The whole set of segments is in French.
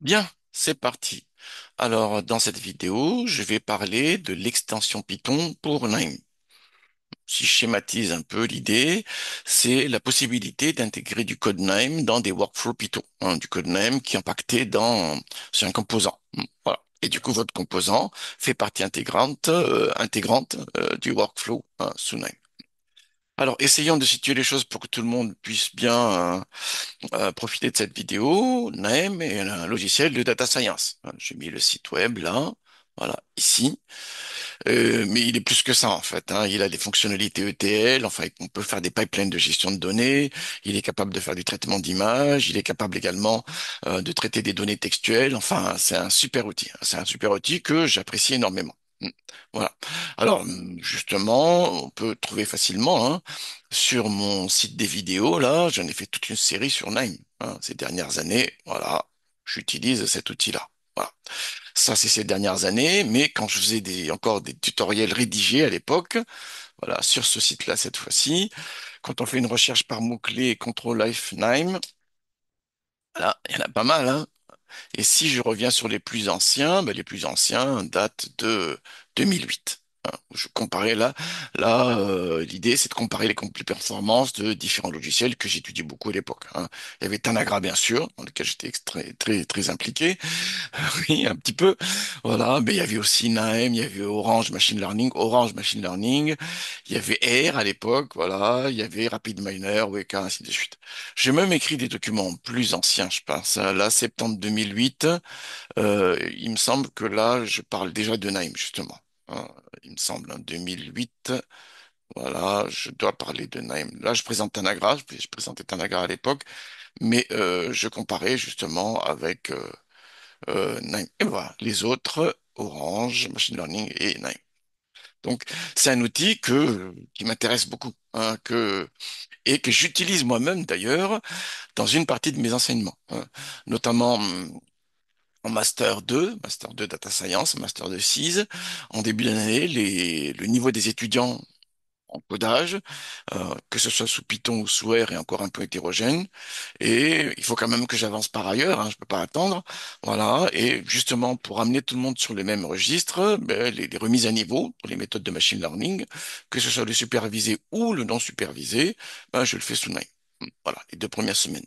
Bien, c'est parti. Alors, dans cette vidéo, je vais parler de l'extension Python pour NAME. Si je schématise un peu l'idée, c'est la possibilité d'intégrer du code NAME dans des workflows Python, hein, du code NAME qui est impacté dans sur un composant. Et du coup, votre composant fait partie intégrante, euh, intégrante euh, du workflow hein, sous NAME. Alors, essayons de situer les choses pour que tout le monde puisse bien euh, euh, profiter de cette vidéo. NAEM est un logiciel de data science. J'ai mis le site web là, voilà, ici. Euh, mais il est plus que ça en fait. Hein. Il a des fonctionnalités ETL, enfin on peut faire des pipelines de gestion de données, il est capable de faire du traitement d'images, il est capable également de traiter des données textuelles, enfin c'est un super outil, hein. c'est un super outil que j'apprécie énormément. Mmh. Voilà. Alors, mmh, justement, on peut trouver facilement hein, sur mon site des vidéos, là, j'en ai fait toute une série sur Nine. Hein, ces dernières années, voilà, j'utilise cet outil-là. Voilà. Ça, c'est ces dernières années, mais quand je faisais des, encore des tutoriels rédigés à l'époque, voilà, sur ce site-là cette fois-ci, quand on fait une recherche par mot-clé ctrl Life Nine, voilà, il y en a pas mal, hein. Et si je reviens sur les plus anciens, ben, les plus anciens datent de 2008. Je comparais là, là, euh, l'idée c'est de comparer les, performances de différents logiciels que j'étudiais beaucoup à l'époque. Hein. Il y avait Tanagra bien sûr, dans lequel j'étais très, très, très impliqué, oui un petit peu, voilà. Mais il y avait aussi Naem, il y avait Orange Machine Learning, Orange Machine Learning, il y avait R à l'époque, voilà, il y avait RapidMiner, Weka, ainsi de suite. J'ai même écrit des documents plus anciens, je pense. Hein. Là, septembre 2008, euh, il me semble que là, je parle déjà de Naem justement. Hein il me semble, en 2008. Voilà, je dois parler de Naïm. Là, je présente Tanagra, je, présentais Tanagra à l'époque, mais euh, je comparais justement avec euh, euh, Naïm. Et voilà, les autres, Orange, Machine Learning et Naïm. Donc, c'est un outil que, qui m'intéresse beaucoup, hein, que, et que j'utilise moi-même d'ailleurs dans une partie de mes enseignements, hein. notamment hum, en Master 2, Master 2 Data Science, Master 2 CIS, en début d'année, le niveau des étudiants en codage, euh, que ce soit sous Python ou sous R, est encore un peu hétérogène. Et il faut quand même que j'avance par ailleurs, je hein, je peux pas attendre. Voilà. Et justement, pour amener tout le monde sur les mêmes registres, ben, les, remises à niveau pour les méthodes de machine learning, que ce soit le supervisé ou le non supervisé, ben, je le fais sous même. Voilà, les deux premières semaines.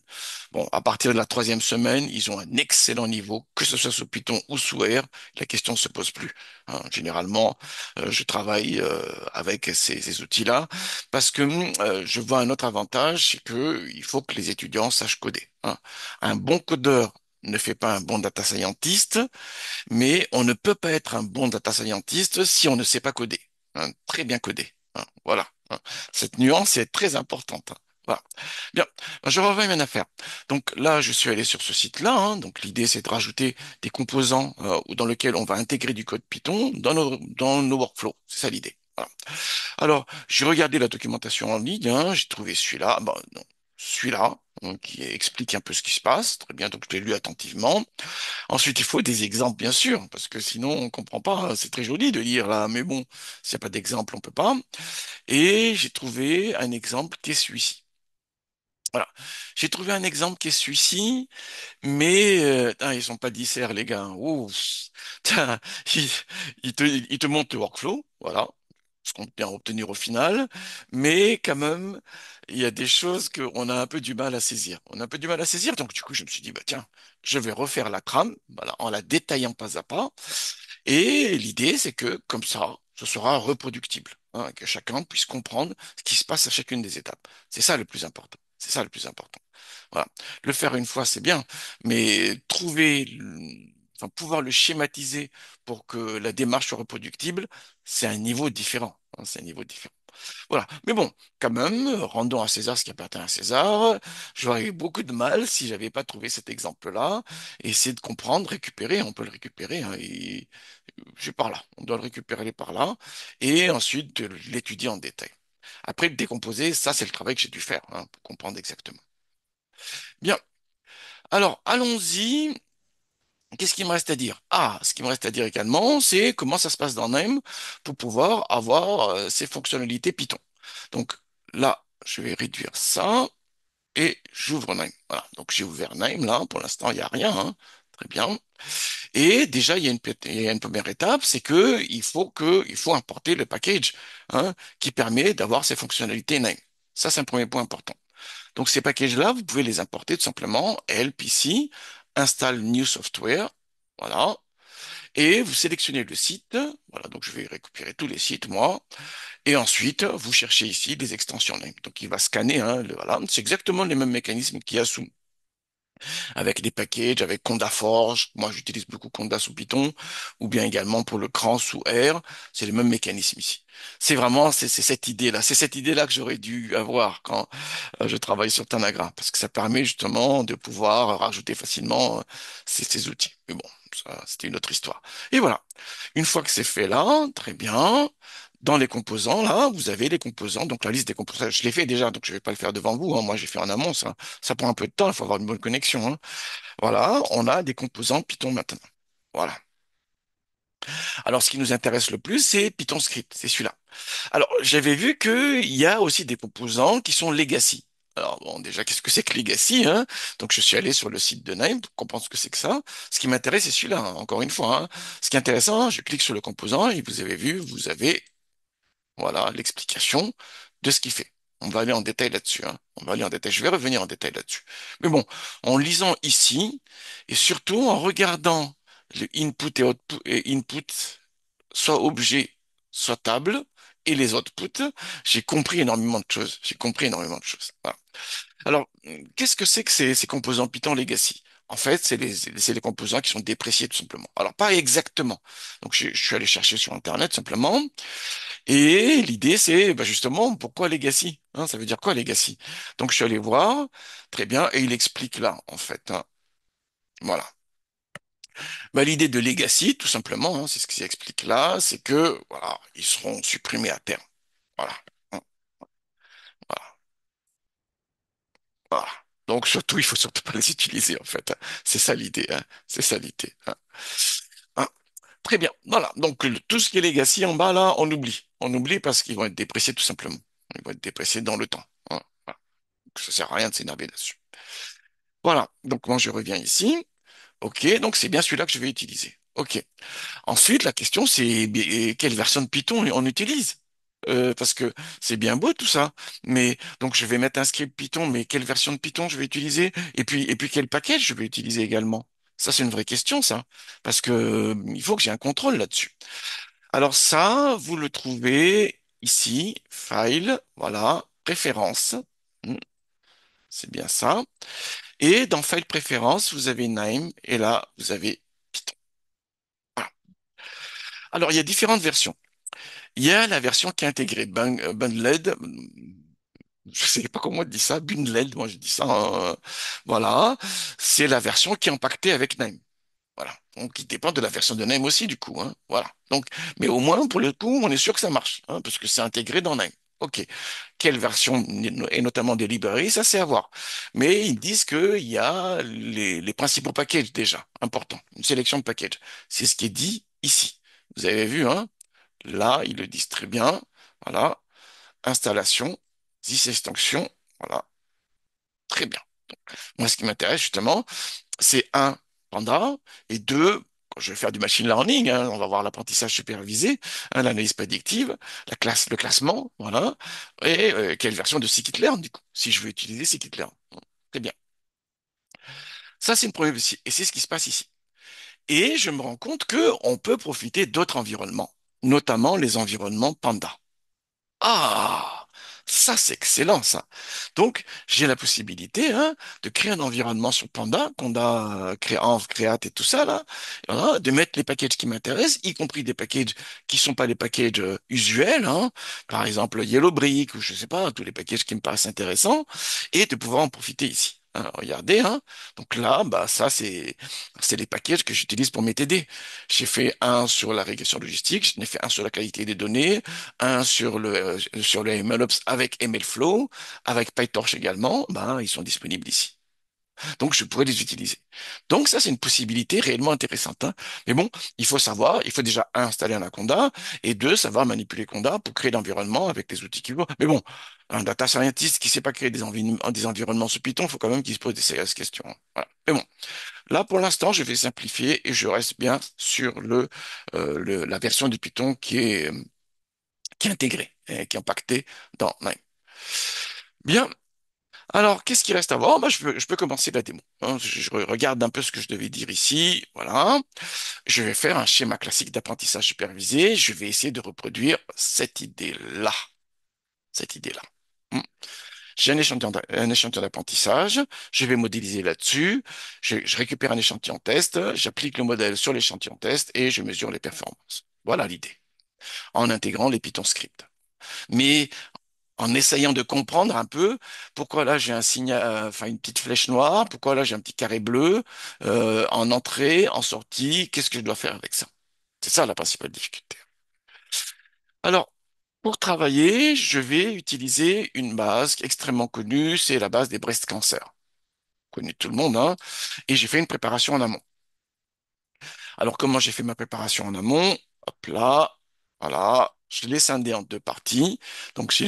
Bon, à partir de la troisième semaine, ils ont un excellent niveau, que ce soit sous Python ou sous R, la question ne se pose plus. Hein. généralement, euh, je travaille euh, avec ces, outils-là parce que hum, euh, je vois un autre avantage, c'est qu'il faut que les étudiants sachent coder. Hein. Un bon codeur ne fait pas un bon data scientist, mais on ne peut pas être un bon data scientist si on ne sait pas coder. Hein. très bien coder. voilà. Cette nuance est très importante. Voilà. Bien, ben, je reviens à une affaire. Donc là, je suis allé sur ce site-là. Hein. Donc l'idée, c'est de rajouter des composants euh, dans lesquels on va intégrer du code Python dans nos, dans nos workflows. C'est ça l'idée. Alors, j'ai regardé la documentation en ligne. Hein. J'ai trouvé celui-là. Bon, celui-là hein, qui explique un peu ce qui se passe. Très bien, donc je l'ai lu attentivement. Ensuite, il faut des exemples, bien sûr, parce que sinon, on comprend pas. C'est très joli de lire là, mais bon, s'il n'y a pas d'exemple, on ne peut pas. Et j'ai trouvé un exemple qui est celui-ci. Voilà. J'ai trouvé un exemple qui est celui-ci, mais euh, ne ils sont pas disserts, les gars. Hein. Ouh. Ils, te, montrent le workflow, voilà, ce qu'on peut obtenir au final, mais quand même, il y a des choses qu'on a un peu du mal à saisir. On a un peu du mal à saisir, donc du coup, je me suis dit, bah tiens, je vais refaire la trame, voilà, en la détaillant pas à pas. Et l'idée, c'est que comme ça, ce sera reproductible, hein, que chacun puisse comprendre ce qui se passe à chacune des étapes. C'est ça le plus important. C'est ça le plus important. Voilà. Le faire une fois, c'est bien, mais trouver, enfin, pouvoir le schématiser pour que la démarche soit reproductible, c'est un niveau différent. Hein, c'est un niveau différent. Voilà. Mais bon, quand même, rendons à César ce qui appartient à César. J'aurais eu beaucoup de mal si j'avais pas trouvé cet exemple-là. Essayer de comprendre, récupérer, on peut le récupérer. Hein, je et... par là. On doit le récupérer par là. Et ensuite, l'étudier en détail. Après, le décomposer, ça, c'est le travail que j'ai dû faire hein, pour comprendre exactement. Bien. Alors, allons-y. Qu'est-ce qu'il me reste à dire Ah, ce qu'il me reste à dire également, c'est comment ça se passe dans NAME pour pouvoir avoir euh, ces fonctionnalités Python. Donc là, je vais réduire ça et j'ouvre NAME. Voilà, donc j'ai ouvert NAME là, pour l'instant, il n'y a rien. Hein très bien. Et déjà, il y a une, il y une première étape, c'est que il faut que il faut importer le package hein, qui permet d'avoir ces fonctionnalités name. Ça, c'est un premier point important. Donc ces packages-là, vous pouvez les importer tout simplement help ici, install new software, voilà, et vous sélectionnez le site. Voilà, donc je vais récupérer tous les sites, moi. Et ensuite, vous cherchez ici des extensions name. Donc il va scanner, hein, le, voilà. C'est exactement les mêmes mécanismes qu'il y a sous avec des packages, avec Conda Forge. Moi, j'utilise beaucoup Conda sous Python, ou bien également pour le cran sous R. C'est le même mécanisme ici. C'est vraiment, c'est cette idée-là. C'est cette idée-là que j'aurais dû avoir quand euh, je travaille sur Tanagra, parce que ça permet justement de pouvoir rajouter facilement euh, ces, ces outils. Mais bon, ça, c'était une autre histoire. Et voilà. Une fois que c'est fait là, très bien dans les composants, là, vous avez les composants, donc la liste des composants, je l'ai fait déjà, donc je ne vais pas le faire devant vous, hein. moi j'ai fait en amont, ça, ça prend un peu de temps, il faut avoir une bonne connexion. Hein. Voilà, on a des composants Python maintenant. Voilà. Alors, ce qui nous intéresse le plus, c'est Python Script, c'est celui-là. Alors, j'avais vu qu'il y a aussi des composants qui sont legacy. Alors, bon, déjà, qu'est-ce que c'est que legacy hein? Donc, je suis allé sur le site de Name pour comprendre ce que c'est que ça. Ce qui m'intéresse, c'est celui-là, encore une fois. Ce qui est intéressant, je clique sur le composant et vous avez vu, vous avez voilà l'explication de ce qu'il fait. On va aller en détail là-dessus. Hein. On va aller en détail. Je vais revenir en détail là-dessus. Mais bon, en lisant ici et surtout en regardant le input et output, et input, soit objet, soit table, et les outputs, j'ai compris énormément de choses. J'ai compris énormément de choses. Alors, qu'est-ce que c'est que ces composants Python Legacy en fait, c'est les, composants qui sont dépréciés tout simplement. Alors pas exactement. Donc je, suis allé chercher sur internet simplement. Et l'idée c'est bah, justement pourquoi legacy. Hein? ça veut dire quoi legacy Donc je suis allé voir, très bien, et il explique là en fait. Hein. Voilà. Bah, l'idée de legacy, tout simplement, hein, c'est ce qu'il explique là, c'est que voilà, ils seront supprimés à terme. Voilà. Voilà. Voilà. Donc surtout, il ne faut surtout pas les utiliser en fait. Hein. C'est ça l'idée. Hein. C'est ça l'idée. Hein. Ah, très bien. Voilà. Donc tout ce qui est legacy en bas là, on oublie. On oublie parce qu'ils vont être dépressés, tout simplement. Ils vont être dépréciés dans le temps. Voilà. Donc, ça sert à rien de s'énerver là-dessus. Voilà. Donc moi je reviens ici. Ok. Donc c'est bien celui-là que je vais utiliser. Ok. Ensuite la question c'est euh, quelle version de Python on utilise. Euh, parce que c'est bien beau tout ça, mais donc je vais mettre un script Python, mais quelle version de Python je vais utiliser et puis et puis quel package je vais utiliser également. Ça c'est une vraie question ça, parce que euh, il faut que j'ai un contrôle là-dessus. Alors ça, vous le trouvez ici, file, voilà, préférence. Hmm, c'est bien ça. Et dans File Préférence, vous avez Name et là, vous avez Python. Alors, il y a différentes versions. Il y a la version qui est intégrée, bundled, euh, je sais pas comment on dit ça, bundled, moi je dis ça, euh, voilà, c'est la version qui est impactée avec Name. Voilà. Donc, il dépend de la version de Name aussi, du coup. Hein. Voilà. Donc, mais au moins, pour le coup, on est sûr que ça marche, hein, parce que c'est intégré dans Name. OK. Quelle version, et notamment des librairies, ça c'est à voir. Mais ils disent qu'il y a les, principaux packages déjà, importants, une sélection de packages. C'est ce qui est dit ici. Vous avez vu, hein, Là, ils le disent très bien. Voilà. Installation, this extension. Voilà. Très bien. moi, ce qui m'intéresse justement, c'est un, Panda, et deux, Quand je vais faire du machine learning, hein, on va voir l'apprentissage supervisé, hein, l'analyse prédictive, la classe, le classement, voilà, et euh, quelle version de scikit-learn, du coup, si je veux utiliser scikit-learn. Très bien. Ça, c'est une problématique, et c'est ce qui se passe ici. Et je me rends compte qu'on peut profiter d'autres environnements notamment les environnements Panda. Ah, ça c'est excellent ça. Donc j'ai la possibilité hein, de créer un environnement sur Panda, Conda, euh, Créant, Create et tout ça là, de mettre les packages qui m'intéressent, y compris des packages qui sont pas les packages euh, usuels, hein, par exemple Yellow Brick ou je sais pas tous les packages qui me paraissent intéressants, et de pouvoir en profiter ici. Hein, regardez, hein. Donc là, bah, ça, c'est, c'est les packages que j'utilise pour mes TD. J'ai fait un sur la régression logistique, j'en ai fait un sur la qualité des données, un sur le, euh, sur le MLOps avec MLflow, avec PyTorch également. Bah, ils sont disponibles ici. Donc, je pourrais les utiliser. Donc, ça, c'est une possibilité réellement intéressante. Hein. Mais bon, il faut savoir, il faut déjà, un, installer un Anaconda, et deux, savoir manipuler Conda pour créer l'environnement avec les outils qu'il faut. Mais bon, un data scientist qui ne sait pas créer des, des environnements sous Python, il faut quand même qu'il se pose des sérieuses questions. Hein. Mais bon, là, pour l'instant, je vais simplifier et je reste bien sur le, euh, la version du Python qui est, qui est intégrée et qui est impactée dans Mine. Bien, alors, qu'est-ce qui reste à voir? je peux, commencer la démo. Hein. Je, regarde un peu ce que je devais dire ici. Voilà. Je vais faire un schéma classique d'apprentissage supervisé. Je vais essayer de reproduire cette idée-là. Cette idée-là. Hmm. J'ai un échantillon d'apprentissage, je vais modéliser là-dessus, je, je récupère un échantillon test, j'applique le modèle sur l'échantillon test et je mesure les performances. Voilà l'idée, en intégrant les Python scripts. Mais en essayant de comprendre un peu pourquoi là j'ai un signe, euh, enfin une petite flèche noire, pourquoi là j'ai un petit carré bleu euh, en entrée, en sortie, qu'est-ce que je dois faire avec ça C'est ça la principale difficulté. Alors pour travailler, je vais utiliser une base extrêmement connue, c'est la base des breast cancer. Connue tout le monde, hein. Et j'ai fait une préparation en amont. Alors comment j'ai fait ma préparation en amont Hop là, voilà, je l'ai scindé en deux parties. Donc, j'ai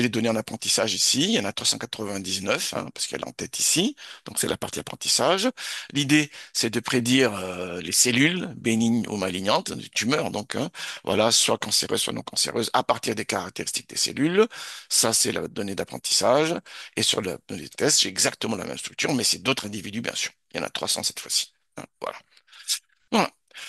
les, données en apprentissage ici. Il y en a 399, hein, parce qu'elle est en tête ici. Donc, c'est la partie apprentissage. L'idée, c'est de prédire euh, les cellules bénignes ou malignantes, des tumeurs, donc, hein. voilà, soit cancéreuses, soit non cancéreuses, à partir des caractéristiques des cellules. Ça, c'est la donnée d'apprentissage. Et sur le test, j'ai exactement la même structure, mais c'est d'autres individus, bien sûr. Il y en a 300 cette fois-ci. Hein, voilà.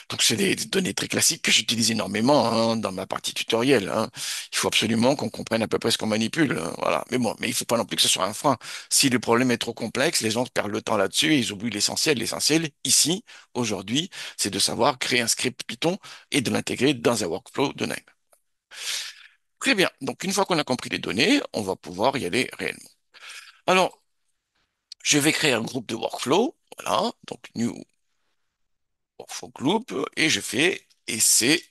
Donc c'est des, données très classiques que j'utilise énormément hein, dans ma partie tutoriel. Hein. Il faut absolument qu'on comprenne à peu près ce qu'on manipule. Hein, voilà. Mais bon, mais il faut pas non plus que ce soit un frein. Si le problème est trop complexe, les gens perdent le temps là-dessus et ils oublient l'essentiel. L'essentiel ici, aujourd'hui, c'est de savoir créer un script Python et de l'intégrer dans un workflow de NIME. Très bien. Donc une fois qu'on a compris les données, on va pouvoir y aller réellement. Alors, je vais créer un groupe de workflow. Voilà, donc new groupe et je fais essai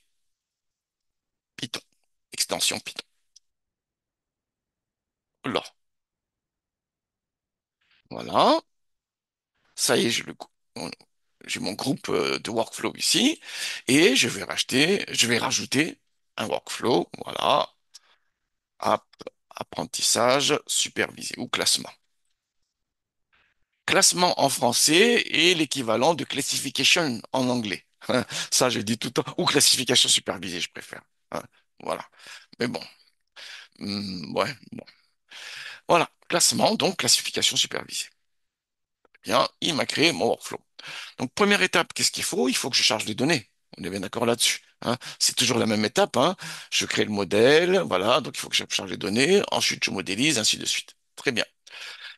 Python, extension Python. Là. Voilà. Ça y est, j'ai J'ai mon groupe euh, de workflow ici et je vais racheter, je vais rajouter un workflow. Voilà. App, apprentissage supervisé ou classement classement en français et l'équivalent de classification en anglais. Hein, ça, je dis tout le temps, ou classification supervisée, je préfère. Hein, voilà. Mais bon. Hmm, ouais, bon. Voilà, classement, donc classification supervisée. Eh bien, il m'a créé mon workflow. Donc, première étape, qu'est-ce qu'il faut? Il faut que je charge les données. On est bien d'accord là-dessus. Hein, c'est toujours la même étape. Je crée le modèle, voilà, donc il faut que je charge les données. Ensuite, je modélise, ainsi de suite. Très bien.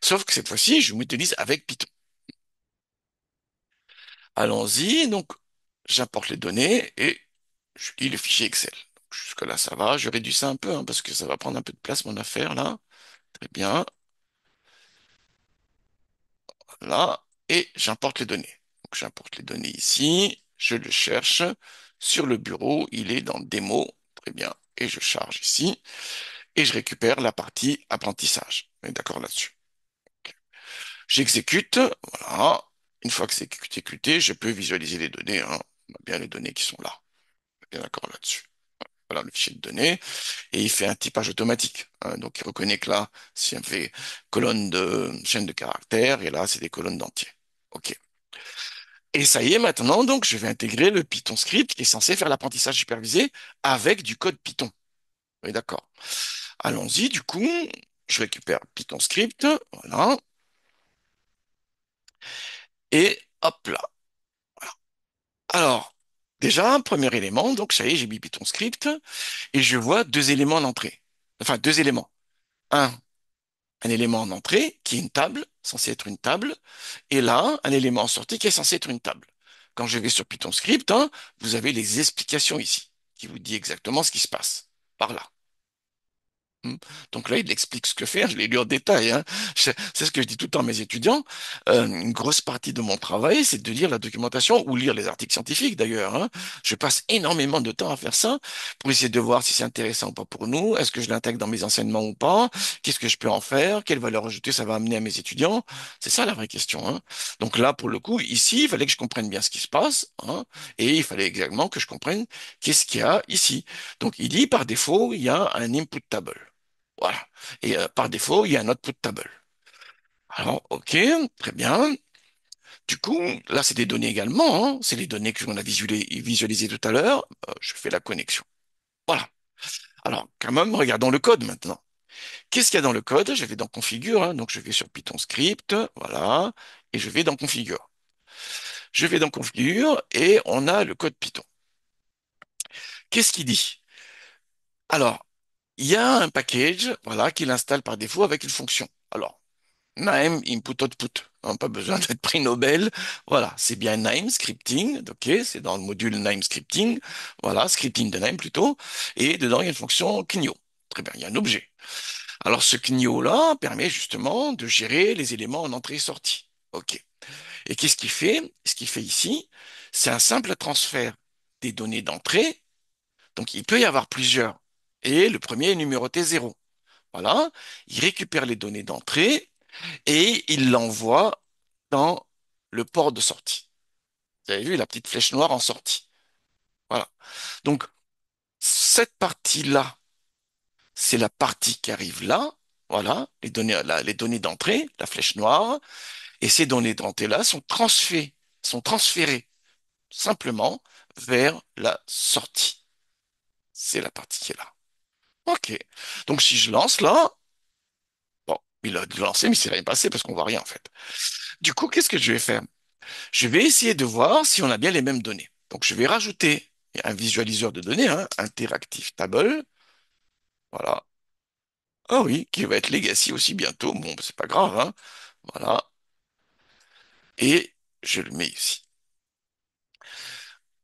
Sauf que cette fois-ci, je m'utilise avec Python. Allons-y. Donc, j'importe les données et je lis le fichier Excel. Jusque-là, ça va. Je réduis ça un peu hein, parce que ça va prendre un peu de place, mon affaire, là. Très bien. Voilà. Et j'importe les données. Donc, j'importe les données ici. Je le cherche sur le bureau. Il est dans démo. Très bien. Et je charge ici. Et je récupère la partie apprentissage. On est d'accord là-dessus. J'exécute, voilà. Une fois que c'est exécuté, je peux visualiser les données, hein. On a bien les données qui sont là. On est bien d'accord là-dessus. Voilà le fichier de données. Et il fait un typage automatique. Hein. Donc, il reconnaît que là, c'est fait colonne de chaîne de caractères, et là, c'est des colonnes d'entiers. OK. Et ça y est, maintenant, donc, je vais intégrer le Python script qui est censé faire l'apprentissage supervisé avec du code Python. Oui, d'accord. Allons-y, du coup, je récupère Python script, voilà, et hop là. Alors, déjà, premier élément, donc ça y est, j'ai mis Python script et je vois deux éléments en entrée. Enfin, deux éléments. Un, un élément en entrée qui est une table, censé être une table, et là, un élément en sortie qui est censé être une table. Quand je vais sur Python script, hein, vous avez les explications ici, qui vous dit exactement ce qui se passe par là. Hmm. Donc là, il explique ce que faire, je l'ai lu en détail. Hein. C'est ce que je dis tout le temps à mes étudiants. Euh, une grosse partie de mon travail, c'est de lire la documentation ou lire les articles scientifiques d'ailleurs. Hein. Je passe énormément de temps à faire ça pour essayer de voir si c'est intéressant ou pas pour nous, est-ce que je l'intègre dans mes enseignements ou pas, qu'est-ce que je peux en faire, quelle valeur ajoutée ça va amener à mes étudiants. C'est ça la vraie question. Hein. Donc là, pour le coup, ici, il fallait que je comprenne bien ce qui se passe et il fallait exactement que je comprenne qu'est-ce qu'il y a ici. Donc il dit, par défaut, il y a un input table. Voilà. Et euh, par défaut, il y a un output table. Alors, OK, très bien. Du coup, là, c'est des données également. Hein. C'est les données que l'on a visualisées tout à l'heure. Euh, je fais la connexion. Voilà. Alors, quand même, regardons le code maintenant. Qu'est-ce qu'il y a dans le code Je vais dans Configure. Hein. Donc, je vais sur Python Script. Voilà. Et je vais dans Configure. Je vais dans Configure et on a le code Python. Qu'est-ce qu'il dit Alors, il y a un package, voilà, qu'il installe par défaut avec une fonction. Alors, name input output. Hein, pas besoin d'être prix Nobel. Voilà, c'est bien name scripting. Ok, c'est dans le module name scripting. Voilà, scripting de name plutôt. Et dedans, il y a une fonction CNIO. Très bien, il y a un objet. Alors, ce CNIO-là permet justement de gérer les éléments en entrée et sortie. Ok. Et qu'est-ce qu'il fait Ce qu'il fait ici, c'est un simple transfert des données d'entrée. Donc, il peut y avoir plusieurs et le premier est numéroté 0. Voilà, il récupère les données d'entrée et il l'envoie dans le port de sortie. Vous avez vu la petite flèche noire en sortie. Voilà. Donc, cette partie-là, c'est la partie qui arrive là. Voilà, les données, les données d'entrée, la flèche noire. Et ces données d'entrée-là sont sont transférées simplement vers la sortie. C'est la partie qui est là. Ok. Donc si je lance là, bon, il a dû lancer, mais c'est rien passé parce qu'on voit rien en fait. Du coup, qu'est-ce que je vais faire? Je vais essayer de voir si on a bien les mêmes données. Donc je vais rajouter un visualiseur de données, hein, Interactive Table. Voilà. Ah oui, qui va être Legacy aussi bientôt. Bon, bah, c'est pas grave, hein. Voilà. Et je le mets ici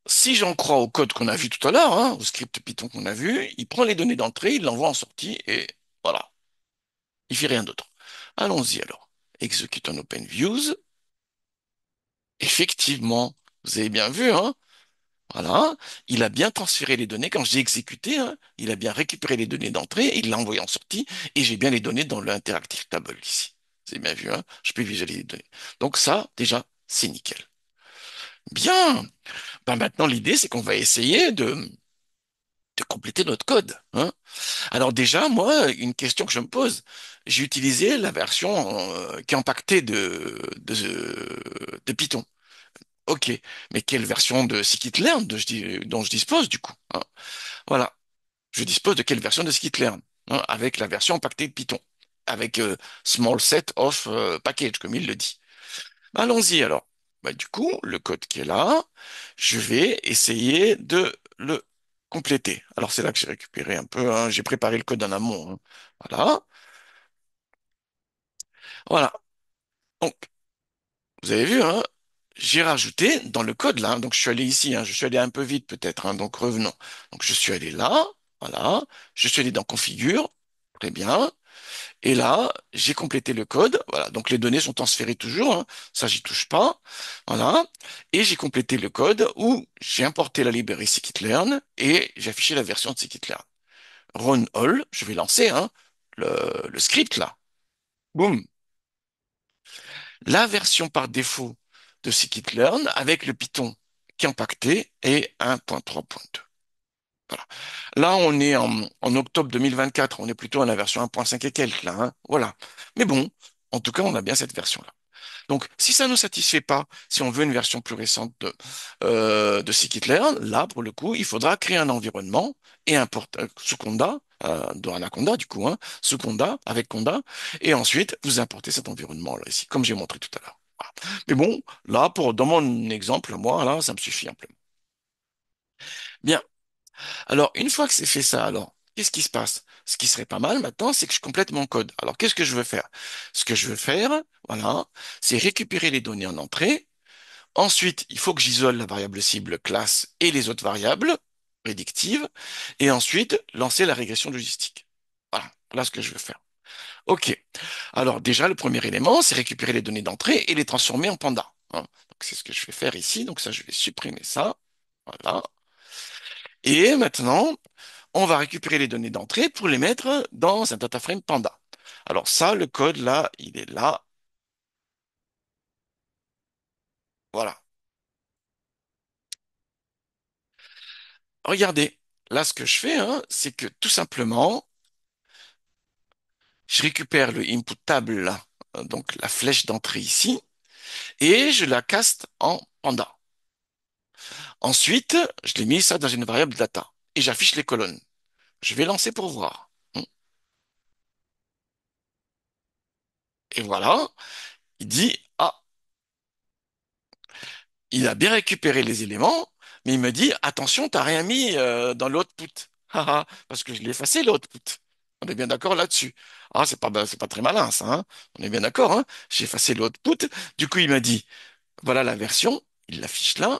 si j'en crois au code qu'on a vu tout à l'heure, hein, au script Python qu'on a vu, il prend les données d'entrée, il l'envoie en sortie et voilà. Il fait rien d'autre. Allons-y alors. Execute open OpenViews. Effectivement, vous avez bien vu, hein voilà, il a bien transféré les données. Quand j'ai exécuté, hein, il a bien récupéré les données d'entrée, il l'a envoyé en sortie, et j'ai bien les données dans l'interactive table ici. Vous avez bien vu, hein je peux visualiser les données. Donc ça, déjà, c'est nickel. Bien. Ben maintenant, l'idée, c'est qu'on va essayer de, de compléter notre code. Hein. Alors déjà, moi, une question que je me pose, j'ai utilisé la version euh, qui est impactée de, de, Python. Ok, mais quelle version de scikit-learn dont je dispose du coup hein? Voilà, je dispose de quelle version de scikit-learn hein, avec la version impactée de Python, avec euh, small set of euh, package comme il le dit. Allons-y alors. Bah, du coup, le code qui est là, je vais essayer de le compléter. Alors, c'est là que j'ai récupéré un peu, hein. J'ai préparé le code en amont, hein. Voilà. Voilà. Donc, vous avez vu, hein, j'ai rajouté dans le code là. donc, je suis allé ici, je suis allé un peu vite peut-être. donc, revenons. Donc, je suis allé là. Voilà. Je suis allé dans Configure. Très bien. Et là, j'ai complété le code. Voilà. Donc les données sont transférées toujours. Hein. Ça, j'y touche pas. Voilà. Et j'ai complété le code où j'ai importé la librairie scikit-learn et j'ai affiché la version de scikit-learn. Run all. Je vais lancer hein, le, script là. Boum. La version par défaut de scikit-learn avec le Python qui est impacté est 1.3.2. Là, on est en, octobre 2024, on est plutôt à la version 1.5 et quelques, là. Hein. voilà. Mais bon, en tout cas, on a bien cette version-là. Donc, si ça ne nous satisfait pas, si on veut une version plus récente de, euh, de là, pour le coup, il faudra créer un environnement et un portail euh, sous Conda, euh, dans Anaconda, du coup, hein, sous Conda, avec Conda, et ensuite, vous importez cet environnement-là ici, comme j'ai montré tout à l'heure. Mais bon, là, pour, dans mon exemple, moi, là, ça me suffit peu. Bien, alors, une fois que c'est fait ça, alors, qu'est-ce qui se passe? Ce qui serait pas mal maintenant, c'est que je complète mon code. Alors, qu'est-ce que je veux faire? Ce que je veux faire, voilà, c'est récupérer les données en entrée. Ensuite, il faut que j'isole la variable cible classe et les autres variables prédictives. Et ensuite, lancer la régression logistique. Voilà, là, ce que je veux faire. OK. Alors déjà, le premier élément, c'est récupérer les données d'entrée et les transformer en panda. Hein, donc c'est ce que je vais faire ici. Donc ça, je vais supprimer ça. Voilà. Et maintenant, on va récupérer les données d'entrée pour les mettre dans un data frame Panda. Alors ça, le code là, il est là. Voilà. Regardez, là ce que je fais, hein, c'est que tout simplement, je récupère le input table, donc la flèche d'entrée ici, et je la caste en panda. Ensuite, je l'ai mis ça dans une variable data et j'affiche les colonnes. Je vais lancer pour voir. Hmm. Et voilà, il dit, ah, il a bien récupéré les éléments, mais il me dit, attention, tu n'as rien mis euh, dans l'output. Parce que je l'ai effacé, l'output. On est bien d'accord là-dessus. Ah, c'est pas, bah, c'est pas très malin, ça. Hein. On est bien d'accord. Hein. J'ai effacé l'output. Du coup, il m'a dit, voilà la version. Il l'affiche là.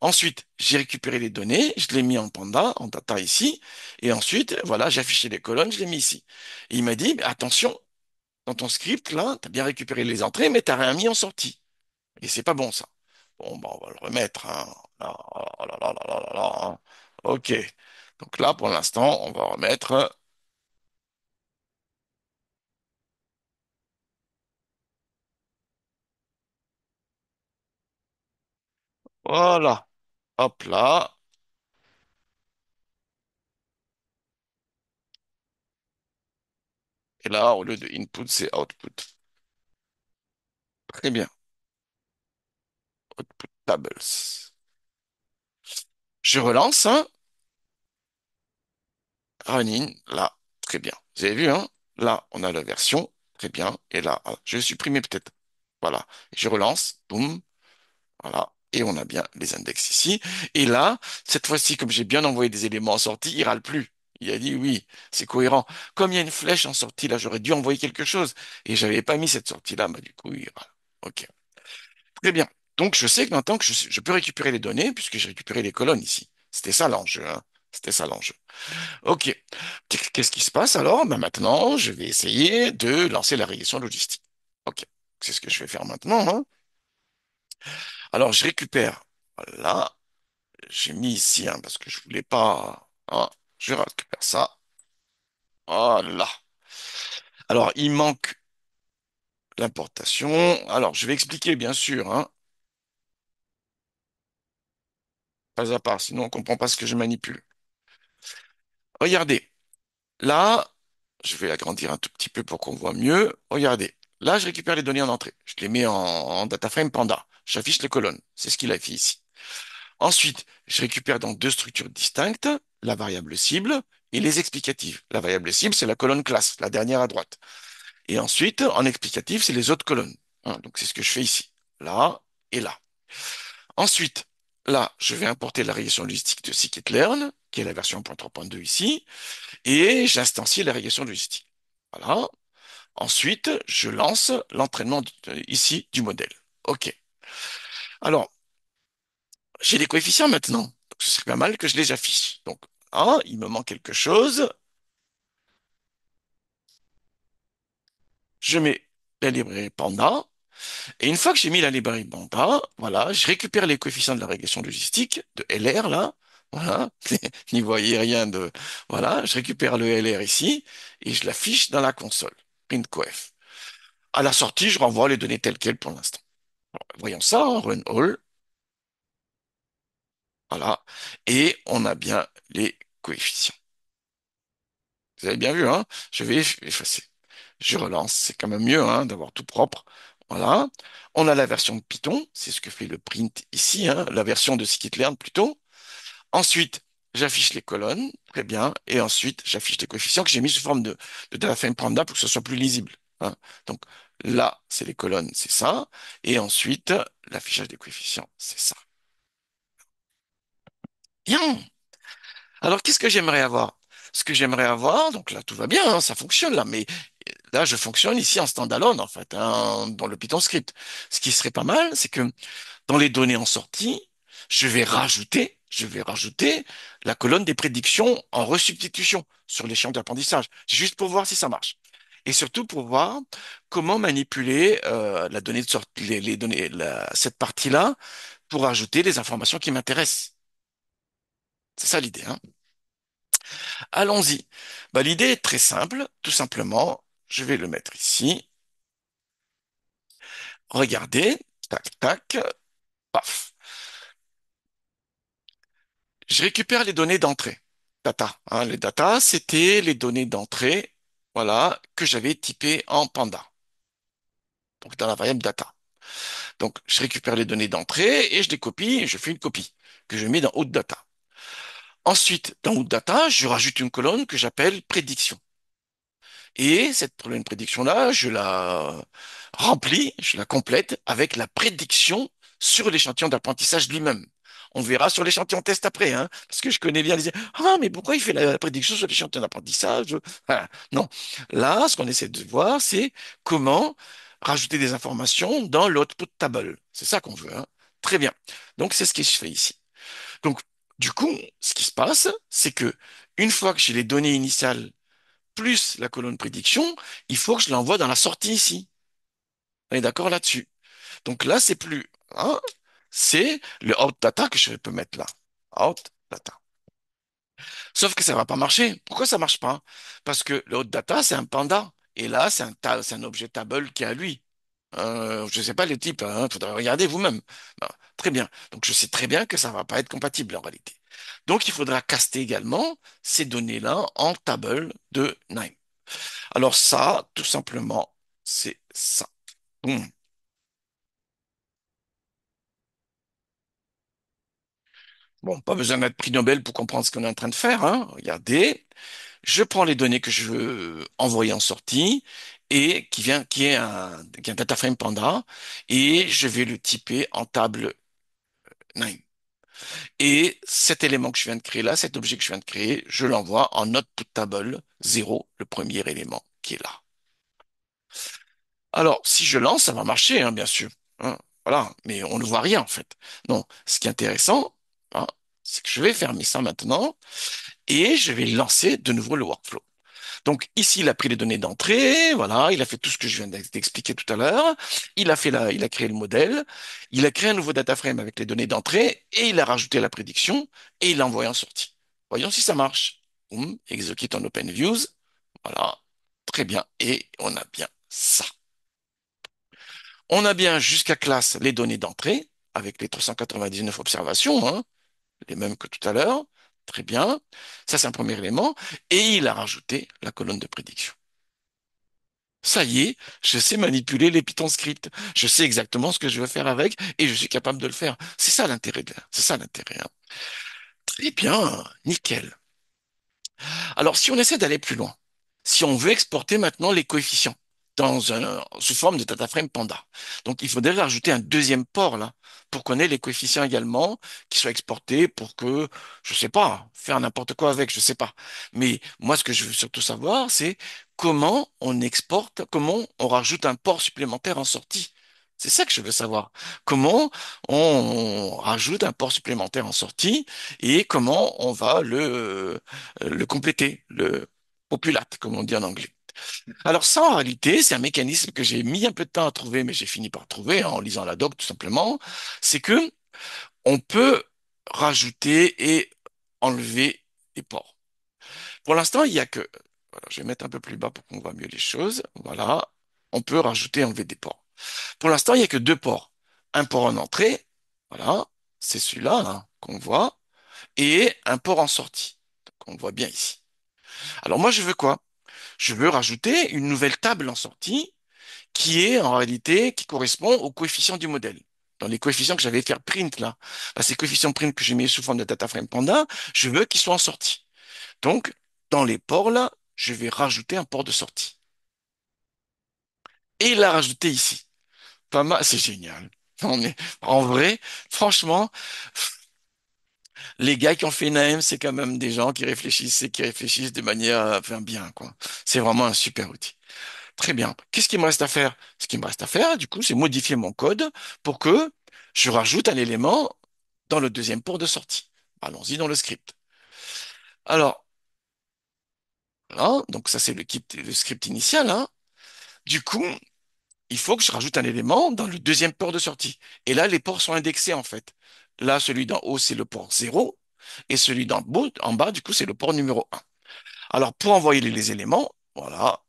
Ensuite, j'ai récupéré les données, je l'ai mis en Panda, en Data ici, et ensuite, voilà, j'ai affiché les colonnes, je l'ai mis ici. il m'a dit, attention, dans ton script, là, tu as bien récupéré les entrées, mais tu n'as rien mis en sortie. Et c'est pas bon, ça. Bon, bah, on va le remettre. là là là là là. OK. Donc là, pour l'instant, on va remettre Voilà. Hop là. Et là, au lieu de input, c'est output. Très bien. Output tables. Je relance, hein. Running, là. Très bien. Vous avez vu, hein? Là, on a la version. Très bien. Et là, ah, je vais supprimer peut-être. Voilà. Je relance. Boum. Voilà et on a bien les index ici. Et là, cette fois-ci, comme j'ai bien envoyé des éléments en sortie, il râle plus. Il a dit oui, c'est cohérent. Comme il y a une flèche en sortie là, j'aurais dû envoyer quelque chose et j'avais pas mis cette sortie là, bah du coup il râle. Ok, très bien. Donc je sais que maintenant que je, peux récupérer les données puisque j'ai récupéré les colonnes ici. C'était ça l'enjeu. Hein. C'était ça l'enjeu. Ok. Qu'est-ce qui se passe alors bah, Maintenant, je vais essayer de lancer la régression logistique. Ok. C'est ce que je vais faire maintenant. Hein. Alors, je récupère. voilà, j'ai mis ici, hein, parce que je voulais pas... hein. je récupère ça. Voilà. Alors, il manque l'importation. Alors, je vais expliquer, bien sûr, hein, pas à part, sinon on comprend pas ce que je manipule. Regardez. Là, je vais agrandir un tout petit peu pour qu'on voit mieux. Regardez. Là, je récupère les données en entrée. Je les mets en, en dataframe Panda j'affiche les colonnes. C'est ce qu'il a fait ici. Ensuite, je récupère dans deux structures distinctes la variable cible et les explicatives. La variable cible, c'est la colonne classe, la dernière à droite. Et ensuite, en explicatif, c'est les autres colonnes. Hein, donc c'est ce que je fais ici, là et là. Ensuite, là, je vais importer la régression logistique de scikit-learn, qui est la version 3.2 ici, et j'instancie la régression logistique. Voilà. Ensuite, je lance l'entraînement ici du modèle. OK. Alors, j'ai les coefficients maintenant. ce serait pas mal que je les affiche. Donc, 1, il me manque quelque chose. Je mets la librairie Panda. Et une fois que j'ai mis la librairie Panda, voilà, je récupère les coefficients de la régression logistique, de LR là. Voilà, n'y voyez rien de... Voilà, je récupère le LR ici et je l'affiche dans la console, printcoef. À la sortie, je renvoie les données telles quelles pour l'instant. Voyons ça, run all. Voilà. Et on a bien les coefficients. Vous avez bien vu, hein Je vais effacer. Je relance. C'est quand même mieux hein, d'avoir tout propre. Voilà. On a la version de Python. C'est ce que fait le print ici, hein, la version de scikit-learn plutôt. Ensuite, j'affiche les colonnes. Très bien. Et ensuite, j'affiche les coefficients que j'ai mis sous forme de, de, pour que ce soit plus lisible. Hein. Donc, Là, c'est les colonnes, c'est ça. Et ensuite, l'affichage des coefficients, c'est ça. Bien. Alors, qu'est-ce que j'aimerais avoir Ce que j'aimerais avoir, donc là, tout va bien, hein, ça fonctionne là, mais euh, là, je fonctionne ici en standalone, en fait, hein, dans le Python script. Ce qui serait pas mal, c'est que dans les données en sortie, je vais rajouter, je vais rajouter la colonne des prédictions en resubstitution sur les champs d'apprentissage, juste pour voir si ça marche et surtout pour voir comment manipuler euh, la donnée de les, données, cette partie-là pour ajouter les informations qui m'intéressent. C'est ça l'idée. Hein. Allons-y. Bah, l'idée est très simple, tout simplement. Je vais le mettre ici. Regardez, tac, tac, paf. Je récupère les données d'entrée. Data. Hein, les data, c'était les données d'entrée voilà, que j'avais typé en panda. Donc dans la variable data. Donc je récupère les données d'entrée et je les copie, et je fais une copie que je mets dans OutData. Data. Ensuite, dans OutData, Data, je rajoute une colonne que j'appelle prédiction. Et cette prédiction-là, je la remplis, je la complète avec la prédiction sur l'échantillon d'apprentissage lui-même. On verra sur l'échantillon test après, hein, parce que je connais bien les. Ah, mais pourquoi il fait la prédiction sur l'échantillon d'apprentissage ah, Non. Là, ce qu'on essaie de voir, c'est comment rajouter des informations dans l'output table. C'est ça qu'on veut. Hein. Très bien. Donc, c'est ce qui je fais ici. Donc, du coup, ce qui se passe, c'est que une fois que j'ai les données initiales plus la colonne prédiction, il faut que je l'envoie dans la sortie ici. On est d'accord là-dessus. Donc là, c'est plus hein, c'est le hot data que je peux mettre là. Hot data. Sauf que ça va pas marcher. Pourquoi ça marche pas? Parce que le hot data, c'est un panda. Et là, c'est un, c'est un objet table qui a lui. Euh, je ne sais pas le type, hein, faudrait regarder vous-même. Bah, très bien. Donc je sais très bien que ça ne va pas être compatible en réalité. Donc il faudra caster également ces données-là en table de name ». Alors ça, tout simplement, c'est ça. Bon, pas besoin d'être prix Nobel pour comprendre ce qu'on est en train de faire. Hein. Regardez, je prends les données que je veux euh, envoyer en sortie et qui vient, qui est un, qui est data frame Panda et je vais le typer en table 9. Euh, et cet élément que je viens de créer là, cet objet que je viens de créer, je l'envoie en output table 0, le premier élément qui est là. Alors, si je lance, ça va marcher, hein, bien sûr. Hein. voilà, mais on ne voit rien en fait. Non, ce qui est intéressant, c'est que je vais fermer ça maintenant et je vais lancer de nouveau le workflow. Donc ici, il a pris les données d'entrée, voilà, il a fait tout ce que je viens d'expliquer tout à l'heure, il a fait là, il a créé le modèle, il a créé un nouveau data frame avec les données d'entrée et il a rajouté la prédiction et il l'a envoyé en sortie. Voyons si ça marche. Boom, execute en Views, Voilà, très bien. Et on a bien ça. On a bien jusqu'à classe les données d'entrée avec les 399 observations. Hein les mêmes que tout à l'heure. Très bien. Ça, c'est un premier élément. Et il a rajouté la colonne de prédiction. Ça y est, je sais manipuler les Python scripts. Je sais exactement ce que je veux faire avec et je suis capable de le faire. C'est ça l'intérêt. C'est ça l'intérêt. Hein. Très bien, nickel. Alors, si on essaie d'aller plus loin, si on veut exporter maintenant les coefficients, dans un, sous forme de frame Panda. Donc, il faudrait rajouter un deuxième port là pour qu'on ait les coefficients également qui soient exportés pour que, je sais pas, faire n'importe quoi avec, je sais pas. Mais moi, ce que je veux surtout savoir, c'est comment on exporte, comment on rajoute un port supplémentaire en sortie. C'est ça que je veux savoir. Comment on rajoute un port supplémentaire en sortie et comment on va le, le compléter, le populate, comme on dit en anglais. Alors ça, en réalité, c'est un mécanisme que j'ai mis un peu de temps à trouver, mais j'ai fini par trouver en lisant la doc tout simplement, c'est que on peut rajouter et enlever des ports. Pour l'instant, il n'y a que... je vais mettre un peu plus bas pour qu'on voit mieux les choses. Voilà, on peut rajouter et enlever des ports. Pour l'instant, il n'y a que deux ports. Un port en entrée, voilà, c'est celui-là hein, qu'on voit, et un port en sortie. qu'on voit bien ici. Alors moi, je veux quoi je veux rajouter une nouvelle table en sortie qui est en réalité, qui correspond aux coefficients du modèle. Dans les coefficients que j'avais fait print là, bah, ces coefficients print que j'ai mis sous forme de data frame panda, je veux qu'ils soient en sortie. Donc, dans les ports là, je vais rajouter un port de sortie. Et la rajouter ici. Pas mal, c'est génial. en vrai, franchement, les gars qui ont fait AM, c'est quand même des gens qui réfléchissent et qui réfléchissent de manière euh, bien. quoi. C'est vraiment un super outil. Très bien. Qu'est-ce qu'il me reste à faire Ce qu'il me reste à faire, du coup, c'est modifier mon code pour que je rajoute un élément dans le deuxième port de sortie. Allons-y dans le script. Alors, voilà, donc ça c'est le, script initial. Hein. Du coup, il faut que je rajoute un élément dans le deuxième port de sortie. Et là, les ports sont indexés en fait. Là, celui d'en haut, c'est le port 0. Et celui d'en bas, en bas, du coup, c'est le port numéro 1. Alors, pour envoyer les éléments, voilà,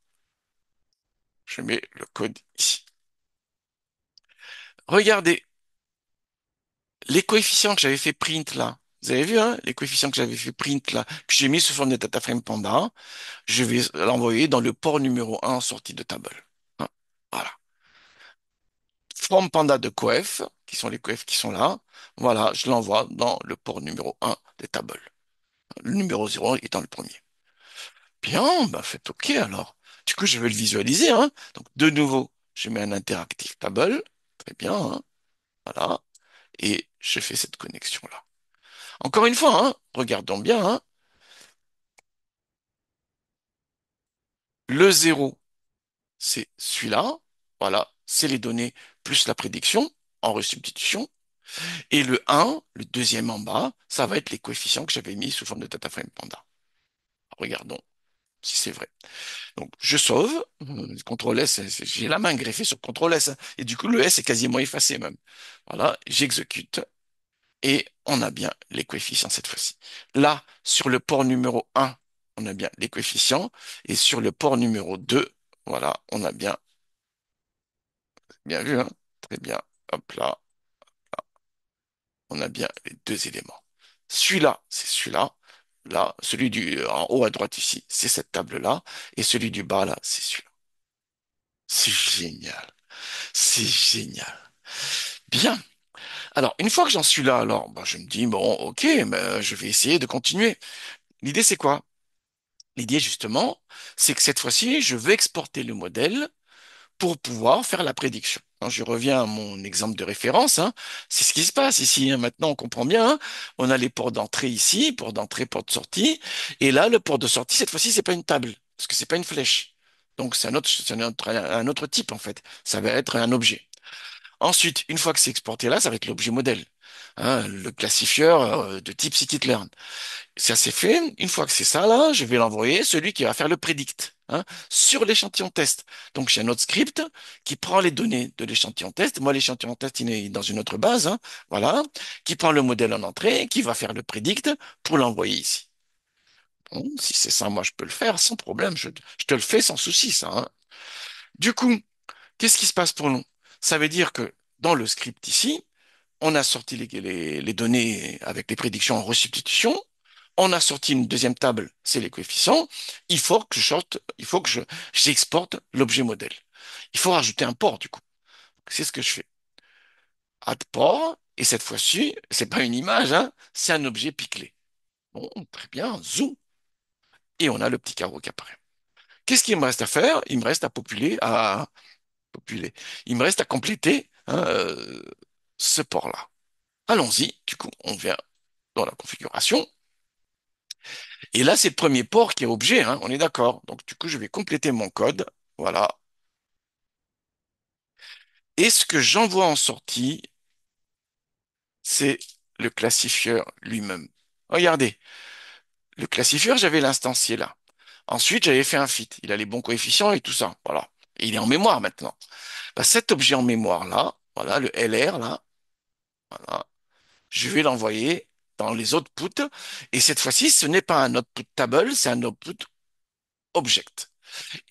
je mets le code ici. Regardez, les coefficients que j'avais fait print là, vous avez vu, hein, les coefficients que j'avais fait print là, que j'ai mis sous forme de frame panda, je vais l'envoyer dans le port numéro 1 sortie de table. Hein, voilà. From panda de coef, qui sont les QF qui sont là. Voilà, je l'envoie dans le port numéro 1 des tables. Le numéro 0 étant le premier. Bien, bah faites OK alors. Du coup, je vais le visualiser. Hein. Donc, de nouveau, je mets un interactive table. Très bien. Hein. Voilà. Et je fais cette connexion-là. Encore une fois, hein, regardons bien. Hein. Le 0, c'est celui-là. Voilà, c'est les données plus la prédiction en resubstitution. Et le 1, le deuxième en bas, ça va être les coefficients que j'avais mis sous forme de data frame panda. Regardons si c'est vrai. Donc, je sauve. CTRL S, j'ai la main greffée sur CTRL S. Hein. Et du coup, le S est quasiment effacé même. Voilà, j'exécute. Et on a bien les coefficients cette fois-ci. Là, sur le port numéro 1, on a bien les coefficients. Et sur le port numéro 2, voilà, on a bien... Bien vu, hein Très bien. Hop là, on a bien les deux éléments. Celui-là, c'est celui-là. Là, celui du euh, en haut à droite ici, c'est cette table-là. Et celui du bas là, c'est celui-là. C'est génial. C'est génial. Bien. Alors, une fois que j'en suis là, alors, bah, je me dis, bon, ok, mais euh, je vais essayer de continuer. L'idée, c'est quoi? L'idée, justement, c'est que cette fois-ci, je vais exporter le modèle pour pouvoir faire la prédiction je reviens à mon exemple de référence, hein, c'est ce qui se passe ici. Hein. maintenant, on comprend bien. Hein. on a les ports d'entrée ici, port d'entrée, port de sortie. Et là, le port de sortie, cette fois-ci, c'est pas une table, parce que c'est pas une flèche. Donc, c'est un autre, un autre type, en fait. Ça va être un objet. Ensuite, une fois que c'est exporté là, ça va être l'objet modèle. Hein, le classifieur euh, de type scikit-learn. Ça c'est fait. Une fois que c'est ça là, je vais l'envoyer celui qui va faire le prédict hein, sur l'échantillon test. Donc j'ai un autre script qui prend les données de l'échantillon test. Moi l'échantillon test il est dans une autre base, hein, voilà, qui prend le modèle en entrée, qui va faire le prédict pour l'envoyer ici. Bon, si c'est ça, moi je peux le faire sans problème. Je, te le fais sans souci ça. Hein. Du coup, qu'est-ce qui se passe pour nous Ça veut dire que dans le script ici, on a sorti les, données avec les prédictions en resubstitution, on a sorti une deuxième table, c'est les coefficients, il faut que je il faut que je, j'exporte l'objet modèle. Il faut rajouter un port, du coup. C'est ce que je fais. Add port, et cette fois-ci, c'est pas une image, hein, c'est un objet piclé. Bon, très bien, zoom. Et on a le petit carreau qui apparaît. Qu'est-ce qu'il me reste à faire Il me reste à populer, à populer. Il me reste à compléter hein, euh, ce port-là. Allons-y, du coup, on vient dans la configuration. Et là, c'est le premier port qui est objet, hein, on est d'accord. Donc, du coup, je vais compléter mon code. Voilà. Et ce que j'envoie en sortie, c'est le classifieur lui-même. Regardez, le classifieur, j'avais l'instancié là. Ensuite, j'avais fait un fit. Il a les bons coefficients et tout ça. Voilà. Et il est en mémoire maintenant. Bah, cet objet en mémoire là, voilà, le LR là, je vais l'envoyer dans les outputs. Et cette fois-ci, ce n'est pas un output table, c'est un output object.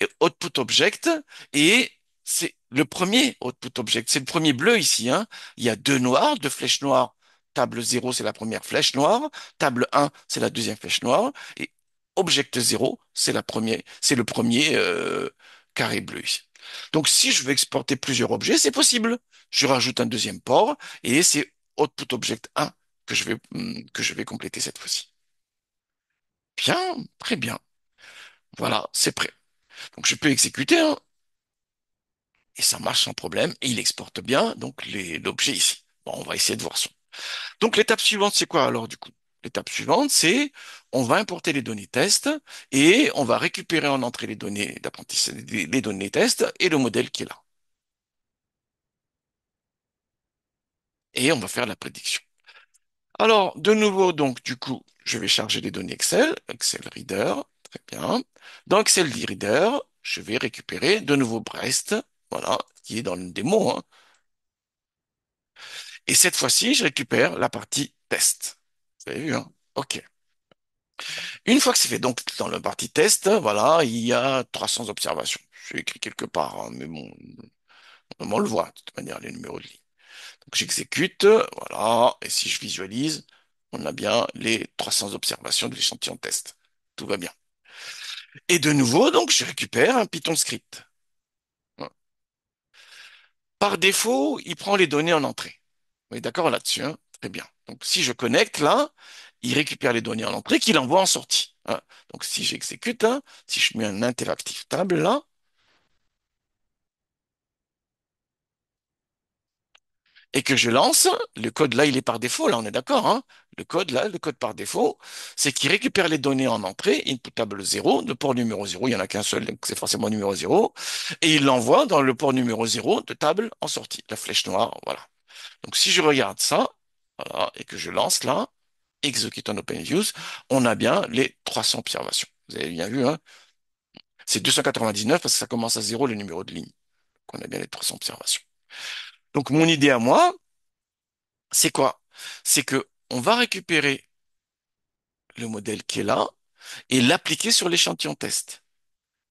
Et output object, et c'est le premier output object. C'est le premier bleu ici. Hein. Il y a deux noirs, deux flèches noires. Table 0, c'est la première flèche noire. Table 1, c'est la deuxième flèche noire. Et object 0, c'est la première, c'est le premier euh, carré bleu ici. Donc si je veux exporter plusieurs objets, c'est possible. Je rajoute un deuxième port et c'est output object 1 que je vais, hmm, que je vais compléter cette fois-ci. Bien, très bien. Voilà, c'est prêt. Donc je peux exécuter hein. et ça marche sans problème et il exporte bien donc l'objet ici. Bon, on va essayer de voir ça. Donc l'étape suivante, c'est quoi alors du coup L'étape suivante, c'est on va importer les données test et on va récupérer en entrée les données d'apprentissage, les données test et le modèle qui est là. et on va faire la prédiction. Alors, de nouveau, donc, du coup, je vais charger les données Excel, Excel Reader, très bien. Dans Excel Reader, je vais récupérer de nouveau Brest, voilà, qui est dans le démo. Hein. Et cette fois-ci, je récupère la partie test. Vous avez vu, hein OK. Une fois que c'est fait, donc dans la partie test, voilà, il y a 300 observations. J'ai écrit quelque part, hein, mais bon, on le voit, de toute manière, les numéros de ligne j'exécute, voilà, et si je visualise, on a bien les 300 observations de l'échantillon test. Tout va bien. Et de nouveau, donc, je récupère un Python script. Par défaut, il prend les données en entrée. Vous êtes d'accord là-dessus, hein Très bien. Donc, si je connecte là, il récupère les données en entrée qu'il envoie en sortie. Hein. Donc, si j'exécute, hein, si je mets un interactive table là, et que je lance, le code là, il est par défaut, là on est d'accord, hein le code là, le code par défaut, c'est qu'il récupère les données en entrée, une table 0, le port numéro 0, il n'y en a qu'un seul, donc c'est forcément numéro 0, et il l'envoie dans le port numéro 0 de table en sortie, la flèche noire, voilà. Donc si je regarde ça, voilà, et que je lance là, execute open views, on a bien les 300 observations. Vous avez bien vu, hein c'est 299 parce que ça commence à 0 le numéro de ligne. Donc on a bien les 300 observations. Donc mon idée à moi, c'est quoi? C'est que on va récupérer le modèle qui est là et l'appliquer sur l'échantillon test.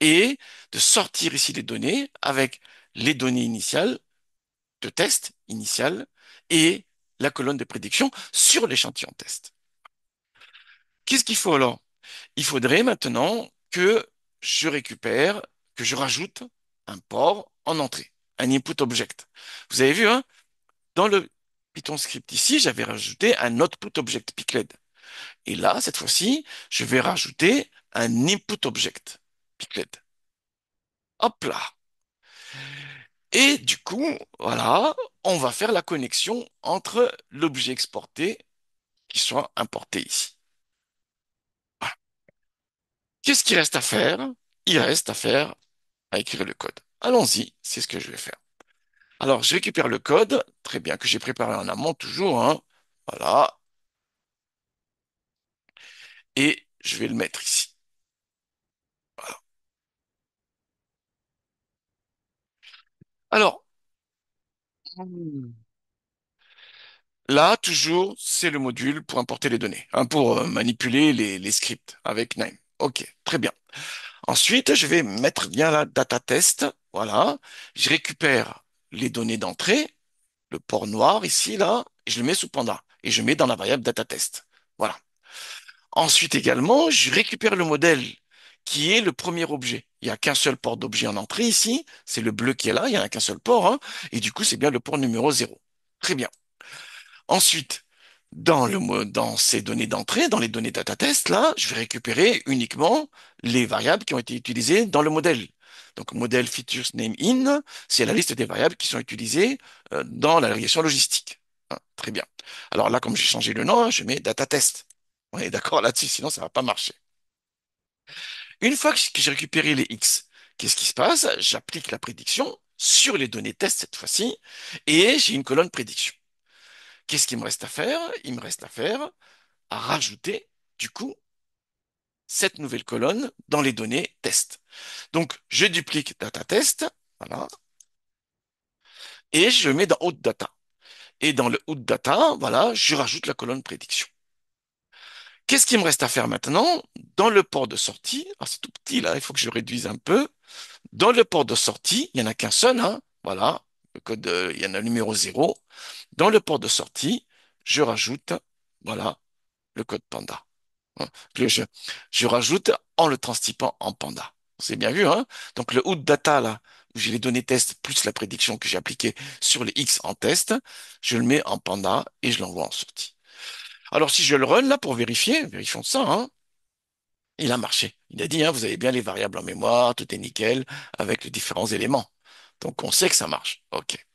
Et de sortir ici les données avec les données initiales de test initial et la colonne de prédiction sur l'échantillon test. Qu'est-ce qu'il faut alors? Il faudrait maintenant que je récupère, que je rajoute un port en entrée un input object. Vous avez vu, hein dans le Python script ici, j'avais rajouté un output object pickled. Et là, cette fois-ci, je vais rajouter un input object pickled. Hop là. Et du coup, voilà, on va faire la connexion entre l'objet exporté qui soit importé ici. Qu'est-ce qu'il reste à faire Il reste à faire à écrire le code. Allons-y, c'est ce que je vais faire. Alors, je récupère le code, très bien, que j'ai préparé en amont toujours. Hein. Voilà. Et je vais le mettre ici. Voilà. Alors, hmm. là, toujours, c'est le module pour importer les données, hein, pour euh, manipuler les, les scripts avec Name. OK, très bien. Ensuite, je vais mettre bien la data test. Voilà. Je récupère les données d'entrée, le port noir ici, là, et je le mets sous panda. Et je mets dans la variable data test. Voilà. Ensuite également, je récupère le modèle qui est le premier objet. Il n'y a qu'un seul port d'objet en entrée ici. C'est le bleu qui est là. Il n'y en a qu'un seul port. Hein. et du coup, c'est bien le port numéro 0. Très bien. Ensuite, dans, le, dans ces données d'entrée, dans les données data test, là, je vais récupérer uniquement les variables qui ont été utilisées dans le modèle. Donc, modèle features name in, c'est la liste des variables qui sont utilisées euh, dans la l'agrégation logistique. Hein, très bien. Alors là, comme j'ai changé le nom, je mets data test. On est d'accord là-dessus, sinon ça va pas marcher. Une fois que j'ai récupéré les X, qu'est-ce qui se passe J'applique la prédiction sur les données test cette fois-ci et j'ai une colonne prédiction. Qu'est-ce qu'il me reste à faire? Il me reste à faire à rajouter, du coup, cette nouvelle colonne dans les données test. Donc, je duplique data test, voilà, et je mets dans OutData. Data. Et dans le OutData, Data, voilà, je rajoute la colonne prédiction. Qu'est-ce qu'il me reste à faire maintenant Dans le port de sortie, ah, c'est tout petit là, il faut que je réduise un peu. Dans le port de sortie, il n'y en a qu'un seul, hein, voilà, le code, euh, il y en a le numéro 0. Dans le port de sortie, je rajoute, voilà, le code panda. Hein, je, rajoute en le transtypant en panda. C'est bien vu, hein Donc le out data, là, où j'ai les données test plus la prédiction que j'ai appliquée sur les X en test, je le mets en panda et je l'envoie en sortie. Alors si je le run là pour vérifier, vérifions ça, hein, il a marché. Il a dit, hein, vous avez bien les variables en mémoire, tout est nickel, avec les différents éléments. Donc on sait que ça marche. OK.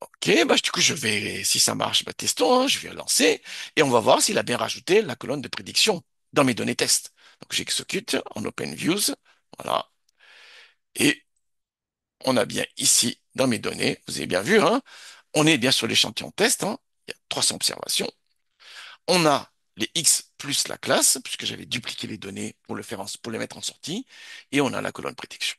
OK, bah, du coup, je vais, si ça marche, bah, testons, hein, je vais lancer et on va voir s'il a bien rajouté la colonne de prédiction dans mes données test. Donc j'exécute en Open Views, voilà. Et on a bien ici, dans mes données, vous avez bien vu, hein. on est bien sur l'échantillon test, hein, il y a 300 observations. On a les X plus la classe, puisque j'avais dupliqué les données pour, le faire pour les mettre en sortie, et on a la colonne prédiction.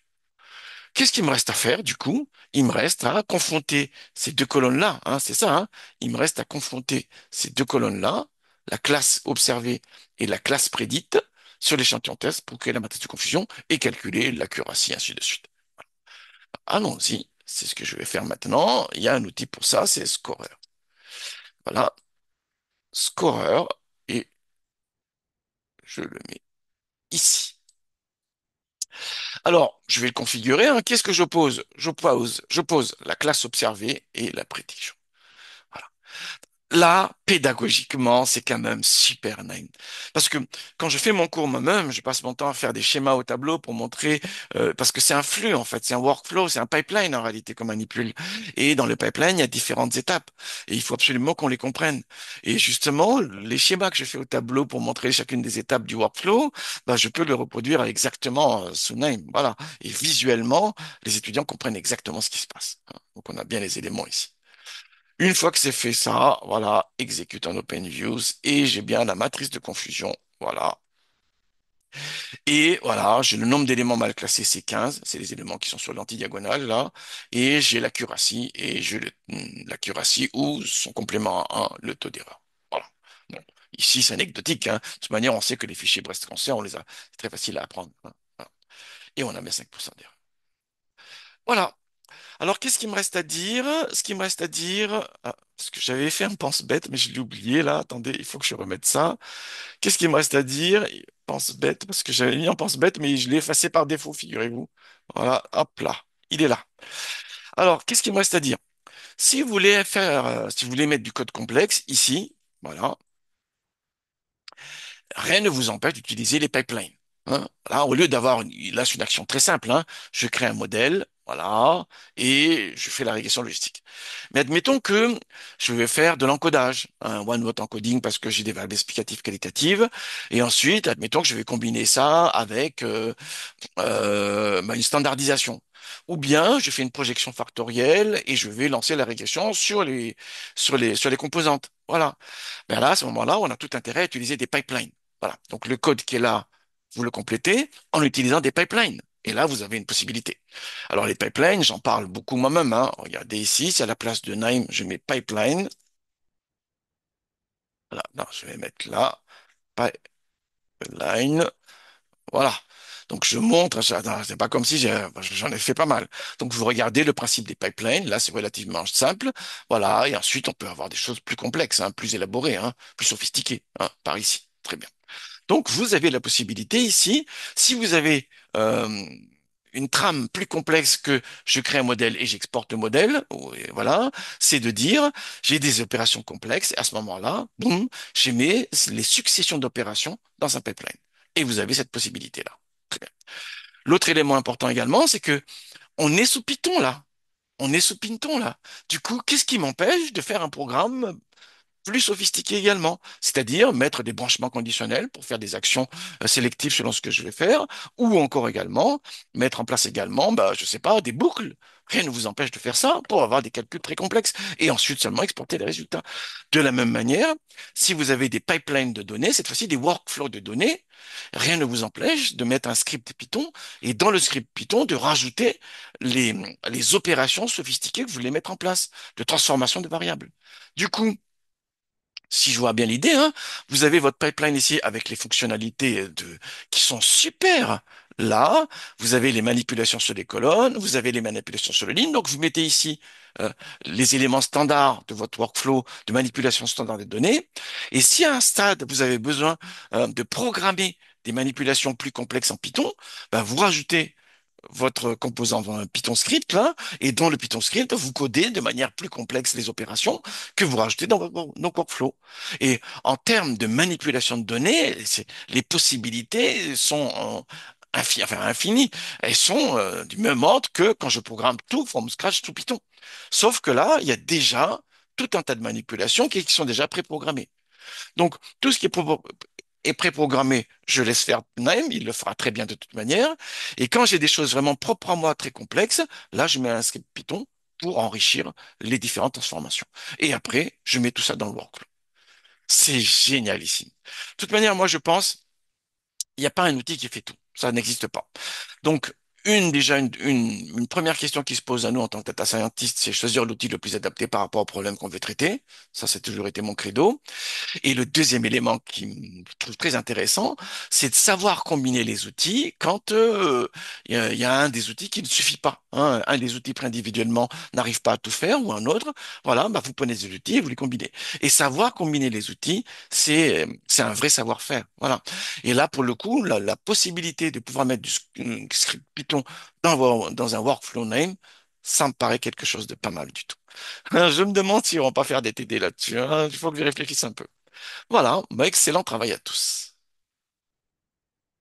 Qu'est-ce qu'il me reste à faire du coup? Il me reste à confronter ces deux colonnes-là, hein, c'est ça, hein Il me reste à confronter ces deux colonnes-là, la classe observée et la classe prédite, sur l'échantillon test pour créer la matrice de confusion et calculer l'accuracy, ainsi de suite. Allons-y, c'est ce que je vais faire maintenant. Il y a un outil pour ça, c'est Scorer. Voilà, Scorer, et je le mets ici. Alors, je vais le configurer. Hein. Qu'est-ce que je pose Je pose, je pose la classe observée et la prédiction là, pédagogiquement, c'est quand même super nine. Parce que quand je fais mon cours moi-même, je passe mon temps à faire des schémas au tableau pour montrer, euh, parce que c'est un flux en fait, c'est un workflow, c'est un pipeline en réalité qu'on manipule. Et dans le pipeline, il y a différentes étapes. Et il faut absolument qu'on les comprenne. Et justement, les schémas que je fais au tableau pour montrer chacune des étapes du workflow, bah, je peux le reproduire exactement euh, sous name. Voilà. Et visuellement, les étudiants comprennent exactement ce qui se passe. Donc on a bien les éléments ici. Une fois que c'est fait ça, voilà, exécute en views, et j'ai bien la matrice de confusion. Voilà. Et voilà, j'ai le nombre d'éléments mal classés, c'est 15. C'est les éléments qui sont sur lanti l'antidiagonale, là. Et j'ai la et j'ai hmm, la ou son complément à 1, le taux d'erreur. Voilà. Bon. Ici, c'est anecdotique, hein. De toute manière, on sait que les fichiers brest cancer, on les a. C'est très facile à apprendre. Hein, et on a mis 5% d'erreur. Voilà. Alors, qu'est-ce qu'il me reste à dire? Ce qu'il me reste à dire, ah, parce que j'avais fait un pense-bête, mais je l'ai oublié là. Attendez, il faut que je remette ça. Qu'est-ce qu'il me reste à dire? Pense-bête, parce que j'avais mis en pense-bête, mais je l'ai effacé par défaut, figurez-vous. Voilà, hop là, il est là. Alors, qu'est-ce qu'il me reste à dire? Si vous voulez faire, euh, si vous voulez mettre du code complexe ici, voilà, rien ne vous empêche d'utiliser les pipelines. Hein. Là, au lieu d'avoir, une... là, c'est une action très simple. Hein. Je crée un modèle, voilà, et je fais la régression logistique. Mais admettons que je vais faire de l'encodage, un hein, one hot encoding parce que j'ai des variables explicatives qualitatives, et ensuite, admettons que je vais combiner ça avec euh, euh, bah, une standardisation. Ou bien je fais une projection factorielle et je vais lancer la régression sur les, sur les, sur les composantes. Voilà. Ben là, à ce moment-là, on a tout intérêt à utiliser des pipelines. Voilà. Donc le code qui est là, vous le complétez en utilisant des pipelines. Et là, vous avez une possibilité. Alors les pipelines, j'en parle beaucoup moi-même. Hein. Regardez ici, c'est à la place de Name, je mets pipeline. Voilà, non, je vais mettre là, pipeline. Voilà. Donc je montre, c'est pas comme si j'en ai, fait pas mal. Donc vous regardez le principe des pipelines, là c'est relativement simple, voilà, et ensuite on peut avoir des choses plus complexes, hein, plus élaborées, hein, plus sophistiquées, hein, par ici. Très bien. Donc vous avez la possibilité ici, si vous avez euh, une trame plus complexe que je crée un modèle et j'exporte le modèle, voilà, c'est de dire j'ai des opérations complexes et à ce moment-là, boum, j'ai mis les successions d'opérations dans un pipeline. Et vous avez cette possibilité-là. L'autre élément important également, c'est que on est sous Python là. On est sous Python là. Du coup, qu'est-ce qui m'empêche de faire un programme plus sophistiqué également, c'est-à-dire mettre des branchements conditionnels pour faire des actions euh, sélectives selon ce que je vais faire, ou encore également mettre en place également, bah, je sais pas, des boucles. Rien ne vous empêche de faire ça pour avoir des calculs très complexes et ensuite seulement exporter les résultats. De la même manière, si vous avez des pipelines de données, cette fois-ci des workflows de données, rien ne vous empêche de mettre un script Python et dans le script Python de rajouter les, les opérations sophistiquées que vous voulez mettre en place de transformation de variables. Du coup, si je vois bien l'idée, hein, vous avez votre pipeline ici avec les fonctionnalités de, qui sont super. Là, vous avez les manipulations sur les colonnes, vous avez les manipulations sur les lignes. Donc, vous mettez ici euh, les éléments standards de votre workflow de manipulation standard des données. Et si à un stade, vous avez besoin euh, de programmer des manipulations plus complexes en Python, ben, vous rajoutez votre composant Python script là, et dans le Python script, vous codez de manière plus complexe les opérations que vous rajoutez dans votre workflow. Et en termes de manipulation de données, les possibilités sont euh, infinies, Elles sont euh, du même ordre que quand je programme tout from scratch tout Python. Sauf que là, il y a déjà tout un tas de manipulations qui, sont déjà préprogrammées. Donc, tout ce qui est est préprogrammé, je laisse faire même, il le fera très bien de toute manière. Et quand j'ai des choses vraiment propres à moi, très complexes, là, je mets un script Python pour enrichir les différentes transformations. Et après, je mets tout ça dans le workflow. C'est génialissime. De toute manière, moi, je pense, il n'y a pas un outil qui fait tout. Ça n'existe pas. Donc, une déjà une, une, première question qui se pose à nous en tant que data scientist, c'est choisir l'outil le plus adapté par rapport au problème qu'on veut traiter. Ça, c'est toujours été mon credo. Et le deuxième élément qui me trouve très intéressant, c'est de savoir combiner les outils quand euh, il y, a un des outils qui ne suffit pas. Hein. Un des outils pris individuellement n'arrive pas à tout faire ou un autre. Voilà, bah, vous prenez des outils et vous les combinez. Et savoir combiner les outils, c'est c'est un vrai savoir-faire. Voilà. Et là, pour le coup, la, la possibilité de pouvoir mettre du euh, script dans, un workflow name, ça me paraît quelque chose de pas mal du tout. Hein, je me demande s'ils vont pas faire des TD là-dessus. Hein. Il faut que je réfléchisse un peu. Voilà, bah, excellent travail à tous.